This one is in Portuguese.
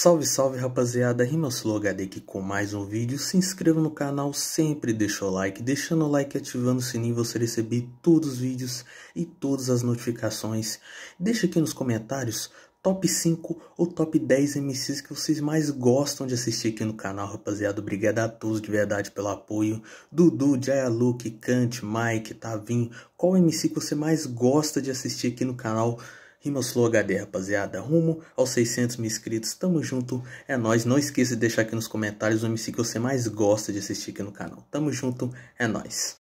Salve, salve rapaziada, RimaSlow HD aqui com mais um vídeo. Se inscreva no canal, sempre deixa o like. Deixando o like e ativando o sininho, você receber todos os vídeos e todas as notificações. Deixa aqui nos comentários top 5 ou top 10 MCs que vocês mais gostam de assistir aqui no canal, rapaziada. Obrigado a todos de verdade pelo apoio. Dudu, Jaya Luke, Kant, Mike, Tavinho. Qual MC que você mais gosta de assistir aqui no canal? Rima Slow HD, rapaziada. Rumo aos 600 mil inscritos. Tamo junto. É nóis. Não esqueça de deixar aqui nos comentários o MC que você mais gosta de assistir aqui no canal. Tamo junto. É nóis.